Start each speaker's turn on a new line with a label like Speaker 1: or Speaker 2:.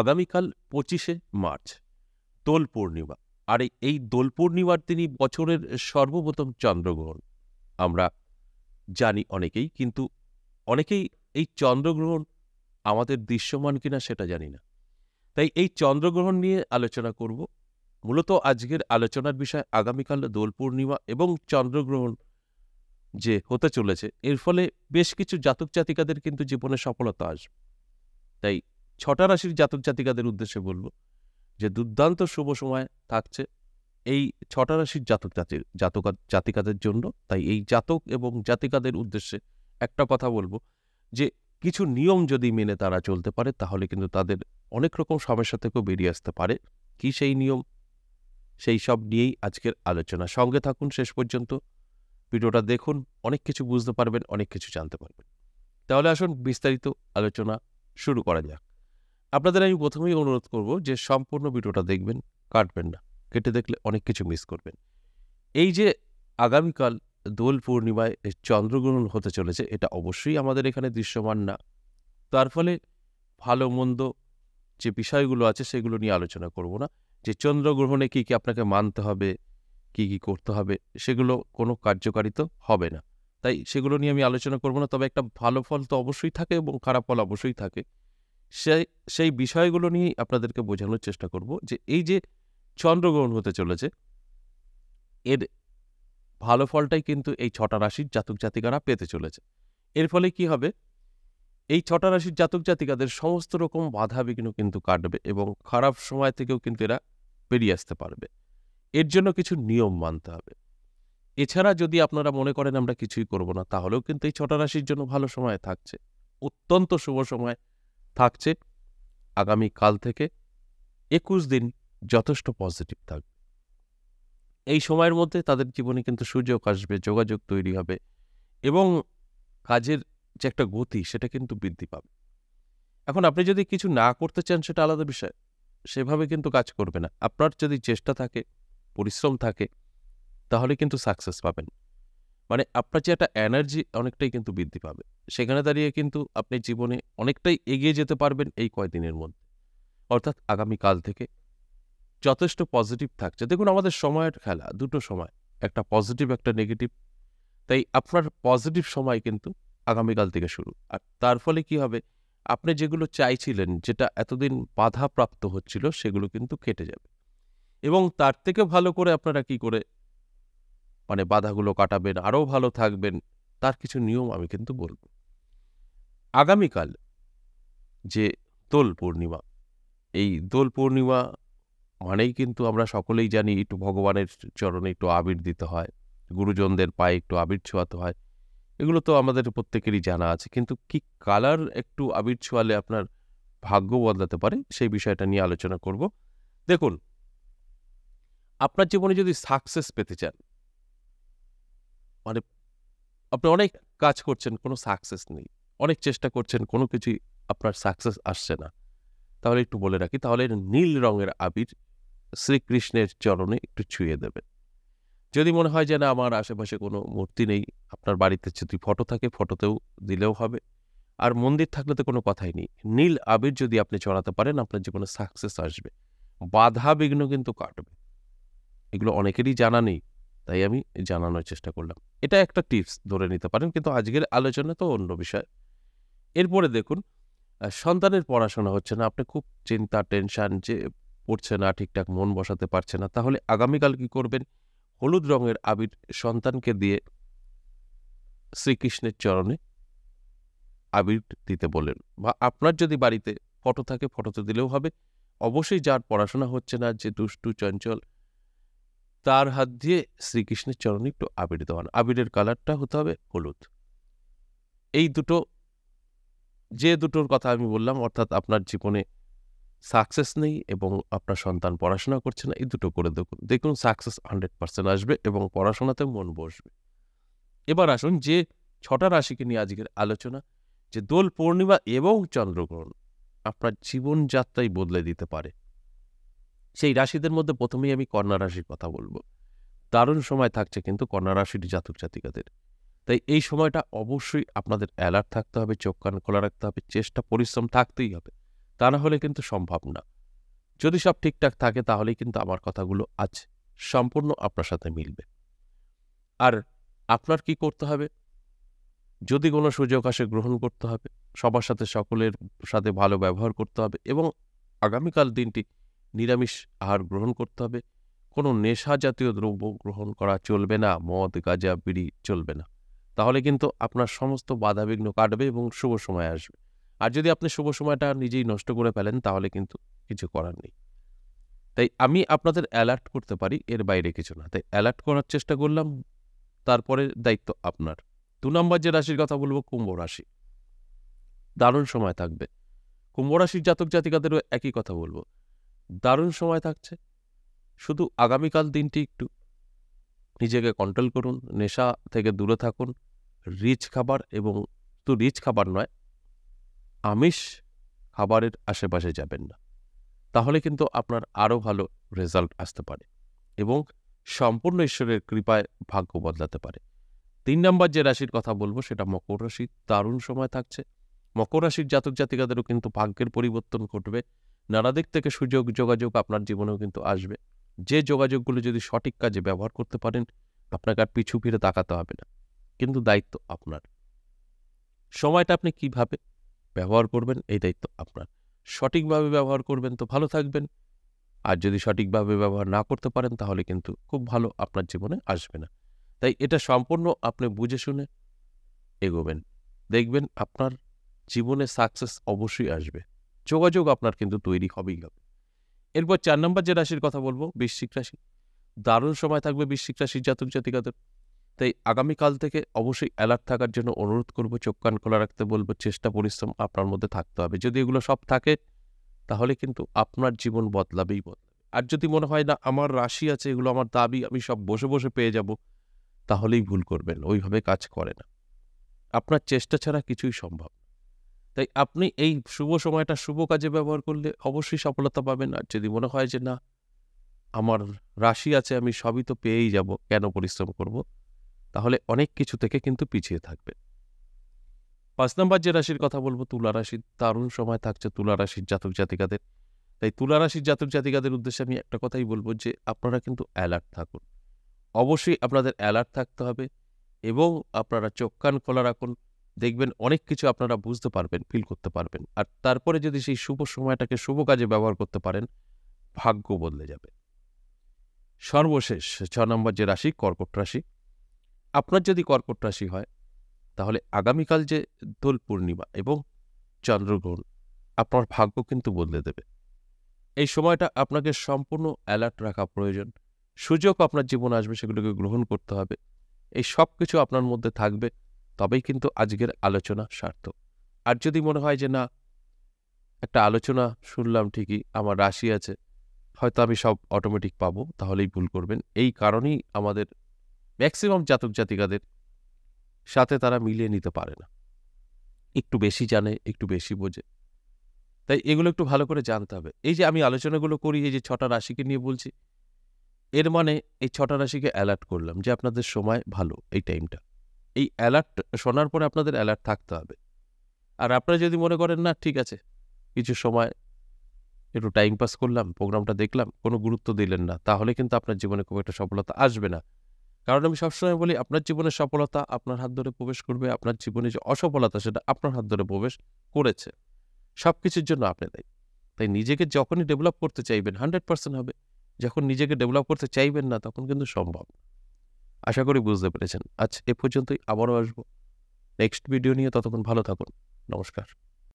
Speaker 1: আগামীকাল পঁচিশে মার্চ দোল পূর্ণিমা আর এই দোল পূর্ণিমার তিনি বছরের সর্বপ্রথম চন্দ্রগ্রহণ আমরা জানি অনেকেই কিন্তু অনেকেই এই চন্দ্রগ্রহণ আমাদের দৃশ্যমান কিনা সেটা জানি না তাই এই চন্দ্রগ্রহণ নিয়ে আলোচনা করব মূলত আজকের আলোচনার বিষয় আগামীকাল দোল পূর্ণিমা এবং চন্দ্রগ্রহণ যে হতে চলেছে এর ফলে বেশ কিছু জাতক জাতিকাদের কিন্তু জীবনে সফলতা আসবে তাই ছটা রাশির জাতক জাতিকাদের উদ্দেশ্যে বলবো যে দুর্দান্ত শুভ সময় থাকছে এই ছটা রাশির জাতক জাতির জাতক জাতিকাদের জন্য তাই এই জাতক এবং জাতিকাদের উদ্দেশ্যে একটা কথা বলবো যে কিছু নিয়ম যদি মেনে তারা চলতে পারে তাহলে কিন্তু তাদের অনেক রকম সমস্যা থেকেও বেরিয়ে আসতে পারে কি সেই নিয়ম সেই সব নিয়েই আজকের আলোচনা সঙ্গে থাকুন শেষ পর্যন্ত ভিডিওটা দেখুন অনেক কিছু বুঝতে পারবেন অনেক কিছু জানতে পারবেন তাহলে আসুন বিস্তারিত আলোচনা শুরু করা যাক আপনাদের আমি প্রথমেই অনুরোধ করব যে সম্পূর্ণ ভিডিওটা দেখবেন কাটবেন না কেটে দেখলে অনেক কিছু মিস করবেন এই যে আগামীকাল দোল পূর্ণিমায় চন্দ্রগ্রহণ হতে চলেছে এটা অবশ্যই আমাদের এখানে দৃশ্যমান না তার ফলে ভালো মন্দ যে বিষয়গুলো আছে সেগুলো নিয়ে আলোচনা করব না যে চন্দ্রগ্রহণে কী কী আপনাকে মানতে হবে কি কি করতে হবে সেগুলো কোনো কার্যকারিত হবে না তাই সেগুলো নিয়ে আমি আলোচনা করব না তবে একটা ভালো ফল তো অবশ্যই থাকে এবং খারাপ ফল অবশ্যই থাকে সেই সেই বিষয়গুলো নিয়েই আপনাদেরকে বোঝানোর চেষ্টা করব যে এই যে চন্দ্রগ্রহণ হতে চলেছে এর ভালো ফলটাই কিন্তু এই ছটা রাশির জাতক জাতিকারা পেতে চলেছে এর ফলে কি হবে এই ছটা রাশির জাতক জাতিকাদের সমস্ত রকম বাধা বিঘ্ন কিন্তু কাটবে এবং খারাপ সময় থেকেও কিন্তু এরা বেরিয়ে আসতে পারবে এর জন্য কিছু নিয়ম মানতে হবে এছাড়া যদি আপনারা মনে করেন আমরা কিছুই করব না তাহলেও কিন্তু এই ছটা রাশির জন্য ভালো সময় থাকছে অত্যন্ত শুভ সময় থাকছে আগামী কাল থেকে একুশ দিন যথেষ্ট পজিটিভ থাকবে এই সময়ের মধ্যে তাদের জীবনে কিন্তু সুযোগ আসবে যোগাযোগ তৈরি হবে এবং কাজের যে একটা গতি সেটা কিন্তু বৃদ্ধি পাবে এখন আপনি যদি কিছু না করতে চান সেটা আলাদা বিষয় সেভাবে কিন্তু কাজ করবে না আপনার যদি চেষ্টা থাকে পরিশ্রম থাকে তাহলে কিন্তু সাকসেস পাবেন মানে আপনার যে একটা এনার্জি অনেকটাই কিন্তু বৃদ্ধি পাবে সেখানে দাঁড়িয়ে কিন্তু আপনি জীবনে অনেকটাই এগিয়ে যেতে পারবেন এই কয়দিনের মধ্যে অর্থাৎ আগামীকাল থেকে যথেষ্ট পজিটিভ থাকছে দেখুন আমাদের সময়ের খেলা দুটো সময় একটা পজিটিভ একটা নেগেটিভ তাই আপনার পজিটিভ সময় কিন্তু আগামীকাল থেকে শুরু আর তার ফলে কি হবে আপনি যেগুলো চাইছিলেন যেটা এতদিন বাধা প্রাপ্ত হচ্ছিল সেগুলো কিন্তু কেটে যাবে এবং তার থেকে ভালো করে আপনারা কি করে মানে বাধাগুলো কাটাবেন আরও ভালো থাকবেন তার কিছু নিয়ম আমি কিন্তু বলব আগামীকাল যে দোল পূর্ণিমা এই দোল পূর্ণিমা মানেই কিন্তু আমরা সকলেই জানি একটু ভগবানের চরণে একটু আবির দিতে হয় গুরুজনদের পায়ে একটু আবির ছোঁয়াতে হয় এগুলো তো আমাদের প্রত্যেকেরই জানা আছে কিন্তু কি কালার একটু আবির ছোঁয়ালে আপনার ভাগ্য বদলাতে পারে সেই বিষয়টা নিয়ে আলোচনা করব দেখুন আপনার জীবনে যদি সাকসেস পেতে চান মানে আপনি অনেক কাজ করছেন কোনো সাকসেস নেই অনেক চেষ্টা করছেন কোনো কিছুই আপনার সাকসেস আসছে না তাহলে একটু বলে রাখি তাহলে নীল রঙের আবির শ্রীকৃষ্ণের চরণে একটু ছুঁয়ে দেবেন যদি মনে হয় যে না আমার আশেপাশে কোনো মূর্তি নেই আপনার বাড়িতে যদি ফটো থাকে ফটোতেও দিলেও হবে আর মন্দির থাকলে তো কোনো কথাই নেই নীল আবির যদি আপনি চড়াতে পারেন আপনার জীবনে সাকসেস আসবে বাধা বিঘ্ন কিন্তু কাটবে এগুলো অনেকেরই জানা নেই তাই আমি জানানোর চেষ্টা করলাম এটা একটা টিপস ধরে নিতে পারেন কিন্তু আজকের আলোচনা তো অন্য বিষয় এরপরে দেখুন সন্তানের পড়াশোনা হচ্ছে না আপনি খুব চিন্তা টেনশান যে পড়ছে না ঠিকঠাক মন বসাতে পারছে না তাহলে আগামীকাল কি করবেন হলুদ রঙের আবির সন্তানকে দিয়ে শ্রীকৃষ্ণের চরণে আবির দিতে বলেন বা আপনার যদি বাড়িতে ফটো থাকে ফটোতে দিলেও হবে অবশ্যই যার পড়াশোনা হচ্ছে না যে দুষ্টু চঞ্চল তার হাত দিয়ে শ্রীকৃষ্ণের চরণে একটু আবির দেওয়ান আবিরের কালারটা হতে হবে হলুদ এই দুটো যে দুটোর কথা আমি বললাম অর্থাৎ আপনার জীবনে সাকসেস নেই এবং আপনার সন্তান পড়াশোনা করছে না এই দুটো করে দেখুন দেখুন সাকসেস হান্ড্রেড পার্সেন্ট আসবে এবং পড়াশোনাতে মন বসবে এবার আসুন যে ছটা রাশিকে নিয়ে আজকের আলোচনা যে দোল পূর্ণিমা এবং চন্দ্রগ্রহণ আপনার জীবনযাত্রাই বদলে দিতে পারে সেই রাশিদের মধ্যে প্রথমেই আমি কন্যা রাশির কথা বলবো দারুণ সময় থাকছে কিন্তু কন্যা রাশির জাতক জাতিকাদের তাই এই সময়টা অবশ্যই আপনাদের অ্যালার্ট থাকতে হবে চোখ কান খোলা রাখতে হবে চেষ্টা পরিশ্রম থাকতেই হবে তা না হলে কিন্তু সম্ভব না যদি সব ঠিকঠাক থাকে তাহলেই কিন্তু আমার কথাগুলো আজ সম্পূর্ণ আপনার সাথে মিলবে আর আপনার কি করতে হবে যদি কোনো সুযোগ আসে গ্রহণ করতে হবে সবার সাথে সকলের সাথে ভালো ব্যবহার করতে হবে এবং আগামীকাল দিনটি নিরামিষ আহার গ্রহণ করতে হবে কোনো নেশা জাতীয় দ্রব্য গ্রহণ করা চলবে না মদ গাঁজা বিড়ি চলবে না তাহলে কিন্তু আপনার সমস্ত বাধাবিঘ্ন কাটবে এবং শুভ সময় আসবে আর যদি আপনি শুভ সময়টা নিজেই নষ্ট করে ফেলেন তাহলে কিন্তু কিছু করার নেই তাই আমি আপনাদের অ্যালার্ট করতে পারি এর বাইরে কিছু না তাই অ্যালার্ট করার চেষ্টা করলাম তারপরে দায়িত্ব আপনার দু নম্বর যে রাশির কথা বলবো কুম্ভ রাশি দারুণ সময় থাকবে কুম্ভ রাশির জাতক জাতিকাদেরও একই কথা বলবো দারুণ সময় থাকছে শুধু আগামীকাল দিনটি একটু নিজেকে কন্ট্রোল করুন নেশা থেকে দূরে থাকুন রিচ খাবার এবং তো রিচ খাবার নয় আমিষ খাবারের আশেপাশে যাবেন না তাহলে কিন্তু আপনার আরও ভালো রেজাল্ট আসতে পারে এবং সম্পূর্ণ ঈশ্বরের কৃপায় ভাগ্য বদলাতে পারে তিন নম্বর যে রাশির কথা বলবো সেটা মকর রাশি দারুণ সময় থাকছে মকর রাশির জাতক জাতিকাদেরও কিন্তু ভাগ্যের পরিবর্তন ঘটবে নানা দিক থেকে সুযোগ যোগাযোগ আপনার জীবনেও কিন্তু আসবে যে যোগাযোগগুলো যদি সঠিক কাজে ব্যবহার করতে পারেন আপনাকে আর পিছু ফিরে তাকাতে হবে না কিন্তু দায়িত্ব আপনার সময়টা আপনি কিভাবে ব্যবহার করবেন এই দায়িত্ব আপনার সঠিকভাবে ব্যবহার করবেন তো ভালো থাকবেন আর যদি সঠিকভাবে ব্যবহার না করতে পারেন তাহলে কিন্তু খুব ভালো আপনার জীবনে আসবে না তাই এটা সম্পূর্ণ আপনি বুঝে শুনে এগোবেন দেখবেন আপনার জীবনে সাকসেস অবশ্যই আসবে যোগাযোগ আপনার কিন্তু তৈরি হবেই হবে এরপর চার নম্বর যে রাশির কথা বলবো বৃশ্চিক রাশি দারুণ সময় থাকবে বৃশ্চিক রাশির জাতক জাতিকাদের তাই আগামীকাল থেকে অবশ্যই অ্যালার্ট থাকার জন্য অনুরোধ করব চোখ কান খোলা রাখতে বলবো চেষ্টা পরিশ্রম আপনার মধ্যে থাকতে হবে যদি এগুলো সব থাকে তাহলে কিন্তু আপনার জীবন বদলাবেই বদলাবে আর যদি মনে হয় না আমার রাশি আছে এগুলো আমার দাবি আমি সব বসে বসে পেয়ে যাব তাহলেই ভুল করবেন ওইভাবে কাজ করে না আপনার চেষ্টা ছাড়া কিছুই সম্ভব তাই আপনি এই শুভ সময়টা শুভ কাজে ব্যবহার করলে অবশ্যই সফলতা পাবেন আর যদি মনে হয় যে না আমার রাশি আছে আমি সবই তো পেয়েই যাব কেন পরিশ্রম করব তাহলে অনেক কিছু থেকে কিন্তু পিছিয়ে থাকবে পাঁচ নম্বর যে রাশির কথা বলবো তুলা রাশির দারুণ সময় থাকছে তুলা রাশির জাতক জাতিকাদের তাই তুলা রাশির জাতক জাতিকাদের উদ্দেশ্যে আমি একটা কথাই বলবো যে আপনারা কিন্তু অ্যালার্ট থাকুন অবশ্যই আপনাদের অ্যালার্ট থাকতে হবে এবং আপনারা চোখ কান খোলা রাখুন দেখবেন অনেক কিছু আপনারা বুঝতে পারবেন ফিল করতে পারবেন আর তারপরে যদি সেই শুভ সময়টাকে শুভ কাজে ব্যবহার করতে পারেন ভাগ্য বদলে যাবে সর্বশেষ ছ নম্বর যে রাশি কর্কট রাশি আপনার যদি কর্কট রাশি হয় তাহলে আগামীকাল যে দোল পূর্ণিমা এবং চন্দ্রগ্রহণ আপনার ভাগ্য কিন্তু বদলে দেবে এই সময়টা আপনাকে সম্পূর্ণ অ্যালার্ট রাখা প্রয়োজন সুযোগ আপনার জীবনে আসবে সেগুলোকে গ্রহণ করতে হবে এই সব কিছু আপনার মধ্যে থাকবে তবেই কিন্তু আজকের আলোচনা সার্থক আর যদি মনে হয় যে না একটা আলোচনা শুনলাম ঠিকই আমার রাশি আছে হয়তো আমি সব অটোমেটিক পাবো তাহলেই ভুল করবেন এই কারণেই আমাদের ম্যাক্সিমাম জাতক জাতিকাদের সাথে তারা মিলিয়ে নিতে পারে না একটু বেশি জানে একটু বেশি বোঝে তাই এগুলো একটু ভালো করে জানতে হবে এই যে আমি আলোচনাগুলো করি এই যে ছটা রাশিকে নিয়ে বলছি এর মানে এই ছটা রাশিকে অ্যালার্ট করলাম যে আপনাদের সময় ভালো এই টাইমটা এই অ্যালার্ট শোনার পরে আপনাদের অ্যালার্ট থাকতে হবে আর আপনারা যদি মনে করেন না ঠিক আছে কিছু সময় একটু টাইম পাস করলাম প্রোগ্রামটা দেখলাম কোনো গুরুত্ব দিলেন না তাহলে কিন্তু আপনার জীবনে খুব একটা সফলতা আসবে না কারণ আমি সবসময় বলি আপনার জীবনে সফলতা আপনার হাত ধরে প্রবেশ করবে আপনার জীবনে যে অসফলতা সেটা আপনার হাত ধরে প্রবেশ করেছে সব কিছুর জন্য আপনি দেয় তাই নিজেকে যখনই ডেভেলপ করতে চাইবেন হান্ড্রেড পার্সেন্ট হবে যখন নিজেকে ডেভেলপ করতে চাইবেন না তখন কিন্তু সম্ভব আশা করি বুঝতে পেরেছেন আজ এ পর্যন্তই আবারও আসবো নেক্সট ভিডিও নিয়ে ততক্ষণ ভালো থাকুন নমস্কার